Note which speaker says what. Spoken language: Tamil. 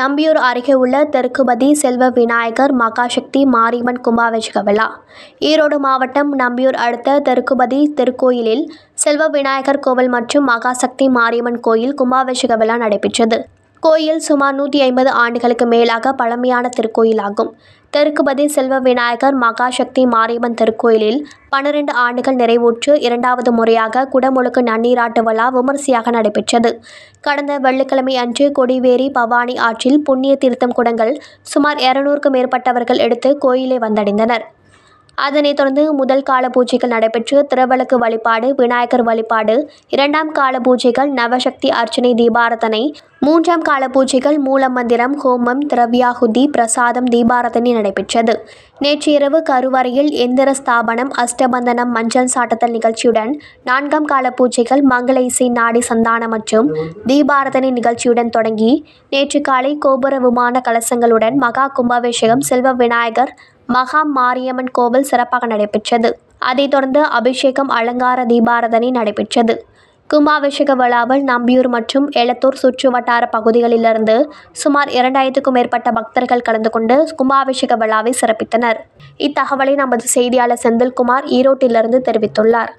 Speaker 1: நம்பியூர் அருகே உள்ள தெற்குபதி செல்வ விநாயகர் மகாசக்தி மாரியம்மன் கும்பாபிஷேக விழா ஈரோடு மாவட்டம் நம்பியூர் அடுத்த தெற்குபதி திருக்கோயிலில் செல்வ விநாயகர் கோவில் மற்றும் மகாசக்தி மாரியம்மன் கோயில் கும்பாபிஷேக விழா நடைபெற்றது கோயில் சுமார் நூற்றி ஐம்பது ஆண்டுகளுக்கு மேலாக பழமையான திருக்கோயிலாகும் தெற்குபதி செல்வ விநாயகர் மகாசக்தி மாரியம்மன் திருக்கோயிலில் பன்னிரண்டு ஆண்டுகள் நிறைவுற்று இரண்டாவது முறையாக குடமுழுக்கு நன்னீராட்டு விழா விமரிசையாக நடைபெற்றது கடந்த வெள்ளிக்கிழமை அன்று கொடிவேரி பவானி ஆற்றில் புண்ணிய தீர்த்தம் குடங்கள் சுமார் இருநூறுக்கும் மேற்பட்டவர்கள் எடுத்து கோயிலை வந்தடைந்தனர் அதனைத் தொடர்ந்து முதல் கால பூஜைகள் நடைபெற்று திருவிளக்கு வழிபாடு விநாயகர் வழிபாடு இரண்டாம் கால பூஜைகள் நவசக்தி அர்ச்சனை தீபாரதனை மூன்றாம் கால பூஜைகள் மூலமந்திரம் ஹோமம் திரவியாகுதி பிரசாதம் தீபாரதனை நடைபெற்றது நேற்று இரவு கருவறையில் எந்திர ஸ்தாபனம் அஷ்டபந்தனம் மஞ்சள் சாட்டத்தல் நிகழ்ச்சியுடன் நான்காம் கால பூஜைகள் மங்கள இசை நாடி சந்தானம் மற்றும் தீபாரதனை நிகழ்ச்சியுடன் தொடங்கி நேற்று காலை கோபுர விமான கலசங்களுடன் மகா கும்பாபிஷேகம் செல்வ விநாயகர் மகா மாரியம்மன் கோவில் சிறப்பாக நடைபெற்றது அதைத் தொடர்ந்து அபிஷேகம் அலங்கார தீபாரதனை நடைபெற்றது கும்பாபிஷேக விழாவில் நம்பியூர் மற்றும் எலத்தூர் சுற்று வட்டார பகுதிகளிலிருந்து சுமார் இரண்டாயிரத்துக்கும் மேற்பட்ட பக்தர்கள் கலந்து கொண்டு கும்பாபிஷேக விழாவை சிறப்பித்தனர் இத்தகவலை நமது செய்தியாளர் செந்தில்குமார் ஈரோட்டிலிருந்து தெரிவித்துள்ளார்